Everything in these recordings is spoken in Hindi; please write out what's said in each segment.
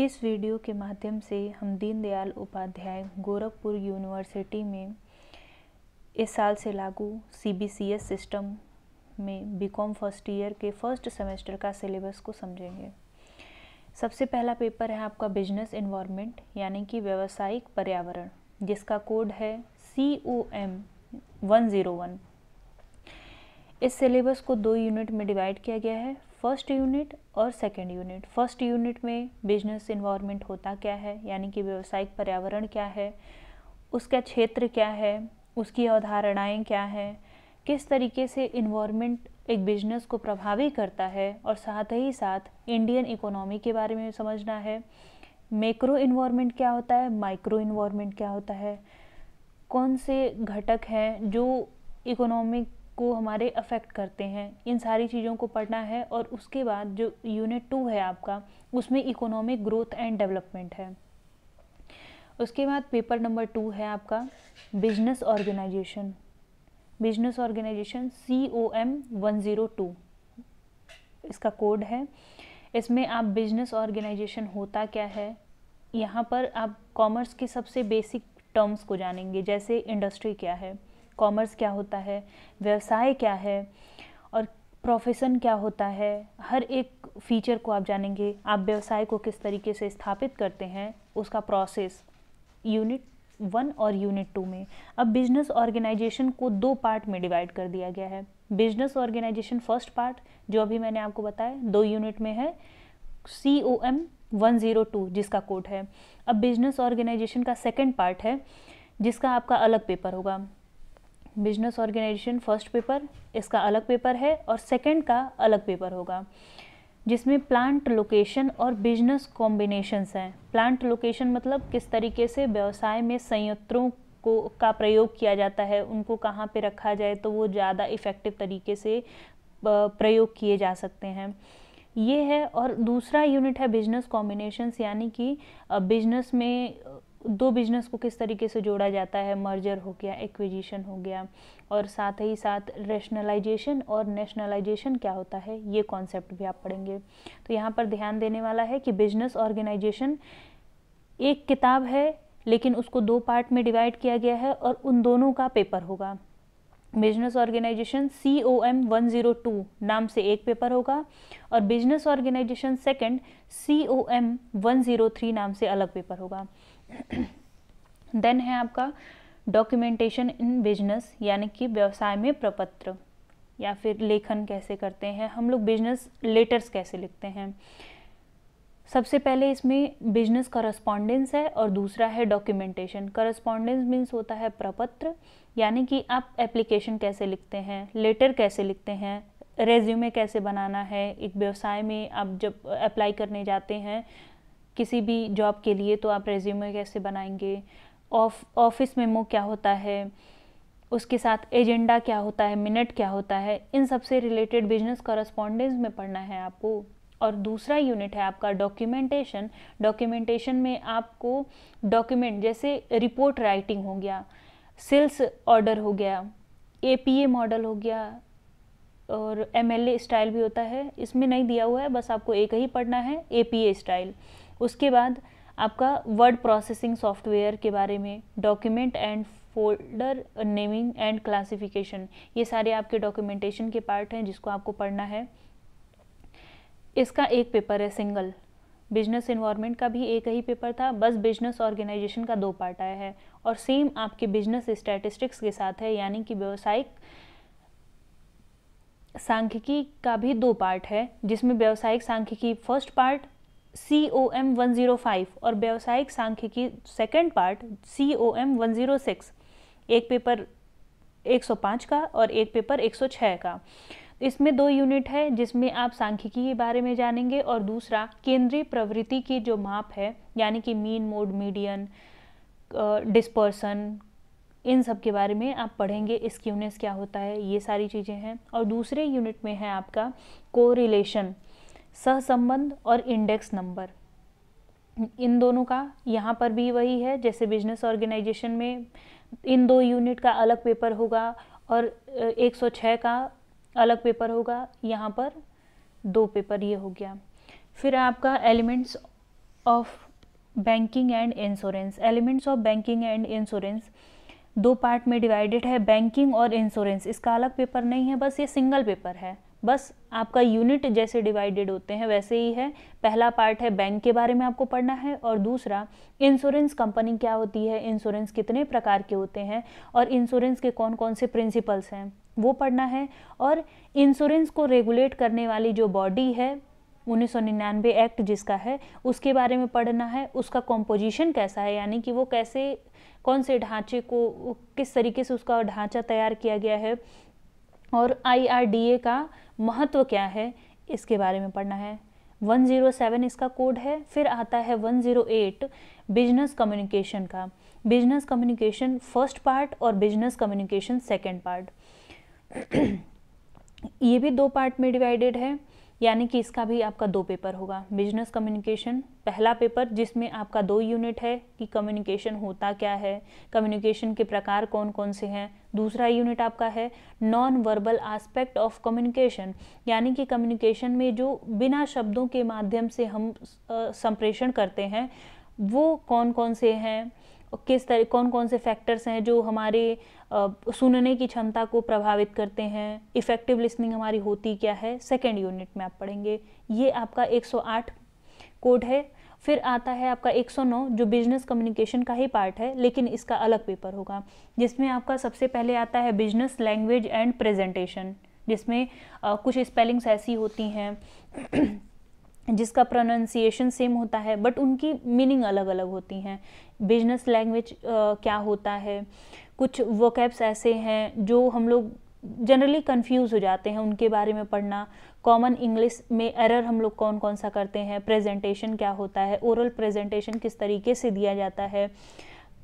इस वीडियो के माध्यम से हम दीनदयाल उपाध्याय गोरखपुर यूनिवर्सिटी में इस साल से लागू सीबीसीएस सिस्टम में बीकॉम फर्स्ट ईयर के फर्स्ट सेमेस्टर का सिलेबस को समझेंगे सबसे पहला पेपर है आपका बिजनेस इन्वामेंट यानी कि व्यावसायिक पर्यावरण जिसका कोड है C O M one zero one इस सिलेबस को दो यूनिट में डिवाइड किया गया है फर्स्ट यूनिट और सेकेंड यूनिट फर्स्ट यूनिट में बिजनेस इन्वायरमेंट होता क्या है यानी कि व्यावसायिक पर्यावरण क्या है उसका क्षेत्र क्या है उसकी अवधारणाएँ क्या हैं किस तरीके से इन्वायरमेंट एक बिजनेस को प्रभावी करता है और साथ ही साथ इंडियन इकोनॉमी के बारे में समझना है मैक्रो इन्वायरमेंट क्या होता है माइक्रो इन्वायरमेंट क्या होता है कौन से घटक हैं जो इकोनॉमिक को हमारे अफेक्ट करते हैं इन सारी चीज़ों को पढ़ना है और उसके बाद जो यूनिट टू है आपका उसमें इकोनॉमिक ग्रोथ एंड डेवलपमेंट है उसके बाद पेपर नंबर टू है आपका business organisation business organisation C O M one zero two इसका कोड है इसमें आप बिजनेस ऑर्गेनाइजेशन होता क्या है यहाँ पर आप कॉमर्स के सबसे बेसिक टर्म्स को जानेंगे जैसे इंडस्ट्री क्या है कॉमर्स क्या होता है व्यवसाय क्या है और प्रोफेशन क्या होता है हर एक फीचर को आप जानेंगे आप व्यवसाय को किस तरीके से स्थापित करते हैं उसका प्रोसेस यूनिट वन और यूनिट टू में अब बिजनेस ऑर्गेनाइजेशन को दो पार्ट में डिवाइड कर दिया गया है बिजनेस ऑर्गेनाइजेशन फर्स्ट पार्ट जो अभी मैंने आपको बताया दो यूनिट में है C O M one zero two जिसका कोड है अब बिजनेस ऑर्गेनाइजेशन का सेकेंड पार्ट है जिसका आपका अलग पेपर होगा बिजनेस ऑर्गेनाइजेशन फर्स्ट पेपर इसका अलग पेपर है और सेकंड का अलग पेपर होगा जिसमें प्लांट लोकेशन और बिजनेस कॉम्बिनेशंस हैं प्लांट लोकेशन मतलब किस तरीके से व्यवसाय में संयंत्रों को का प्रयोग किया जाता है उनको कहाँ पे रखा जाए तो वो ज़्यादा इफ़ेक्टिव तरीके से प्रयोग किए जा सकते हैं ये है और दूसरा यूनिट है बिजनेस कॉम्बिनेशंस यानी कि बिजनेस में दो बिजनेस को किस तरीके से जोड़ा जाता है मर्जर हो गया एक्विजिशन हो गया और साथ ही साथ रेशनलाइजेशन और नेशनलाइजेशन क्या होता है ये कॉन्सेप्ट भी आप पढ़ेंगे तो यहाँ पर ध्यान देने वाला है कि बिजनेस ऑर्गेनाइजेशन एक किताब है लेकिन उसको दो पार्ट में डिवाइड किया गया है और उन दोनों का पेपर होगा business organisation C O M one zero two नाम से एक पेपर होगा और business organisation second C O M one zero three नाम से अलग पेपर होगा देन है आपका डॉक्यूमेंटेशन इन बिजनेस यानी कि व्यवसाय में प्रपत्र या फिर लेखन कैसे करते हैं हम लोग बिजनेस लेटर्स कैसे लिखते हैं सबसे पहले इसमें बिजनेस करस्पॉन्डेंस है और दूसरा है डॉक्यूमेंटेशन करस्पॉन्डेंस मीन्स होता है प्रपत्र यानी कि आप एप्लीकेशन कैसे लिखते हैं लेटर कैसे लिखते हैं रेज्यूमे कैसे बनाना है एक व्यवसाय में आप जब अप्लाई करने जाते हैं किसी भी जॉब के लिए तो आप रेज्यूमे कैसे बनाएंगे ऑफ ऑफिस मेमो क्या होता है उसके साथ एजेंडा क्या होता है मिनट क्या होता है इन सब से रिलेटेड बिजनेस कॉरस्पॉन्डेंस में पढ़ना है आपको और दूसरा यूनिट है आपका डॉक्यूमेंटेशन डॉक्यूमेंटेशन में आपको डॉक्यूमेंट जैसे रिपोर्ट राइटिंग हो गया सेल्स ऑर्डर हो गया ए मॉडल हो गया और एम स्टाइल भी होता है इसमें नहीं दिया हुआ है बस आपको एक ही पढ़ना है ए स्टाइल उसके बाद आपका वर्ड प्रोसेसिंग सॉफ्टवेयर के बारे में document and folder naming and classification ये सारे आपके डॉक्यूमेंटेशन के पार्ट हैं जिसको आपको पढ़ना है इसका एक पेपर है सिंगल बिजनेस इन्वायरमेंट का भी एक ही पेपर था बस बिजनेस ऑर्गेनाइजेशन का दो पार्ट आया है और सेम आपके बिजनेस स्टैटिस्टिक्स के साथ है यानी कि व्यवसायिक सांख्यिकी का भी दो पार्ट है जिसमें व्यावसायिक सांख्यिकी first part C O M one zero five और व्यावसायिक सांख्यिकी second part C O M one zero six एक पेपर एक सौ पाँच का और एक पेपर एक सौ छः का इसमें दो यूनिट है जिसमें आप सांख्यिकी के बारे में जानेंगे और दूसरा केंद्रीय प्रवृत्ति की जो माप है यानी कि मीन मोड मीडियन डिस्पर्सन इन सब के बारे में आप पढ़ेंगे इसकी क्या होता है ये सारी चीज़ें हैं और दूसरे यूनिट में है आपका कोरिलेशन सहसंबंध और इंडेक्स नंबर इन दोनों का यहाँ पर भी वही है जैसे बिजनेस ऑर्गेनाइजेशन में इन दो यूनिट का अलग पेपर होगा और 106 का अलग पेपर होगा यहाँ पर दो पेपर ये हो गया फिर आपका elements of banking and insurance elements of banking and insurance दो पार्ट में डिवाइडेड है बैंकिंग और इंश्योरेंस इसका अलग पेपर नहीं है बस ये सिंगल पेपर है बस आपका यूनिट जैसे डिवाइडेड होते हैं वैसे ही है पहला पार्ट है बैंक के बारे में आपको पढ़ना है और दूसरा इंश्योरेंस कंपनी क्या होती है इंश्योरेंस कितने प्रकार के होते हैं और इंश्योरेंस के कौन कौन से प्रिंसिपल्स हैं वो पढ़ना है और इंश्योरेंस को रेगुलेट करने वाली जो बॉडी है उन्नीस एक्ट जिसका है उसके बारे में पढ़ना है उसका कॉम्पोजिशन कैसा है यानी कि वो कैसे कौन से ढांचे को किस तरीके से उसका ढांचा तैयार किया गया है और आईआरडीए का महत्व क्या है इसके बारे में पढ़ना है 107 इसका कोड है फिर आता है 108 बिजनेस कम्युनिकेशन का बिजनेस कम्युनिकेशन फर्स्ट पार्ट और बिजनेस कम्युनिकेशन सेकेंड पार्ट ये भी दो पार्ट में डिवाइडेड है यानी कि इसका भी आपका दो पेपर होगा बिजनेस कम्युनिकेशन पहला पेपर जिसमें आपका दो यूनिट है कि कम्युनिकेशन होता क्या है कम्युनिकेशन के प्रकार कौन कौन से हैं दूसरा यूनिट आपका है non verbal aspect of communication यानी कि कम्युनिकेशन में जो बिना शब्दों के माध्यम से हम संप्रेषण करते हैं वो कौन कौन से हैं किस तरह कौन कौन से फैक्टर्स हैं जो हमारे सुनने की क्षमता को प्रभावित करते हैं इफ़ेक्टिव लिसनिंग हमारी होती क्या है सेकेंड यूनिट में आप पढ़ेंगे ये आपका 108 कोड है फिर आता है आपका 109 जो बिजनेस कम्युनिकेशन का ही पार्ट है लेकिन इसका अलग पेपर होगा जिसमें आपका सबसे पहले आता है बिजनेस लैंग्वेज एंड प्रेजेंटेशन जिसमें आ, कुछ स्पेलिंग्स ऐसी होती हैं जिसका प्रोनाउंसिएशन सेम होता है बट उनकी मीनिंग अलग अलग होती हैं बिजनेस लैंग्वेज क्या होता है कुछ वोकैब्स ऐसे हैं जो हम लोग जनरली कंफ्यूज हो जाते हैं उनके बारे में पढ़ना कॉमन इंग्लिश में एरर हम लोग कौन कौन सा करते हैं प्रेजेंटेशन क्या होता है ओरल प्रेजेंटेशन किस तरीके से दिया जाता है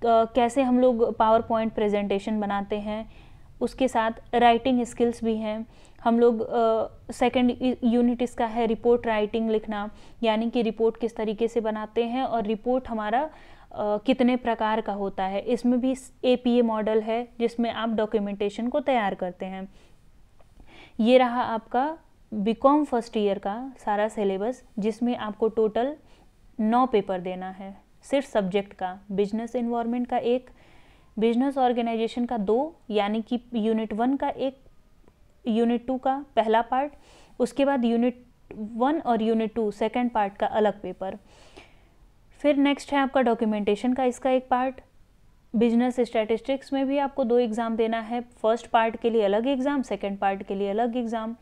कैसे हम लोग पावर पॉइंट प्रेजेंटेशन बनाते हैं उसके साथ राइटिंग स्किल्स भी हैं हम लोग सेकंड यूनिट इसका है रिपोर्ट राइटिंग लिखना यानी कि रिपोर्ट किस तरीके से बनाते हैं और रिपोर्ट हमारा Uh, कितने प्रकार का होता है इसमें भी ए पी ए मॉडल है जिसमें आप डॉक्यूमेंटेशन को तैयार करते हैं ये रहा आपका बी कॉम फर्स्ट ईयर का सारा सिलेबस जिसमें आपको टोटल नौ पेपर देना है सिर्फ सब्जेक्ट का बिजनेस इन्वायरमेंट का एक बिजनेस ऑर्गेनाइजेशन का दो यानी कि यूनिट वन का एक यूनिट टू का पहला पार्ट उसके बाद यूनिट वन और यूनिट टू सेकेंड पार्ट का अलग पेपर फिर नेक्स्ट है आपका डॉक्यूमेंटेशन का इसका एक पार्ट बिजनेस स्टैटिस्टिक्स में भी आपको दो एग्ज़ाम देना है फर्स्ट पार्ट के लिए अलग एग्ज़ाम सेकेंड पार्ट के लिए अलग एग्ज़ाम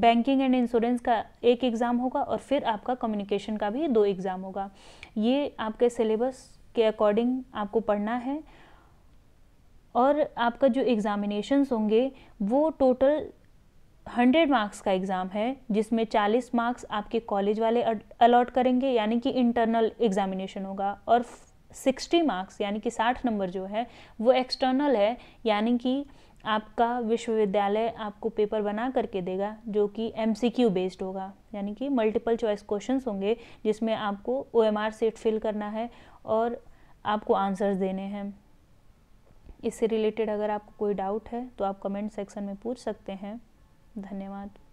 बैंकिंग एंड इंश्योरेंस का एक एग्ज़ाम होगा और फिर आपका कम्युनिकेशन का भी दो एग्ज़ाम होगा ये आपके सिलेबस के अकॉर्डिंग आपको पढ़ना है और आपका जो एग्ज़ामिनेशंस होंगे वो टोटल हंड्रेड मार्क्स का एग्ज़ाम है जिसमें चालीस मार्क्स आपके कॉलेज वाले अलॉट करेंगे यानी कि इंटरनल एग्ज़ामिनेशन होगा और सिक्सटी मार्क्स यानी कि साठ नंबर जो है वो एक्सटर्नल है यानी कि आपका विश्वविद्यालय आपको पेपर बना करके देगा जो कि एम बेस्ड होगा यानी कि मल्टीपल चॉइस क्वेश्चंस होंगे जिसमें आपको ओ एम सेट फिल करना है और आपको आंसर्स देने हैं इससे रिलेटेड अगर आपको कोई डाउट है तो आप कमेंट सेक्शन में पूछ सकते हैं धन्यवाद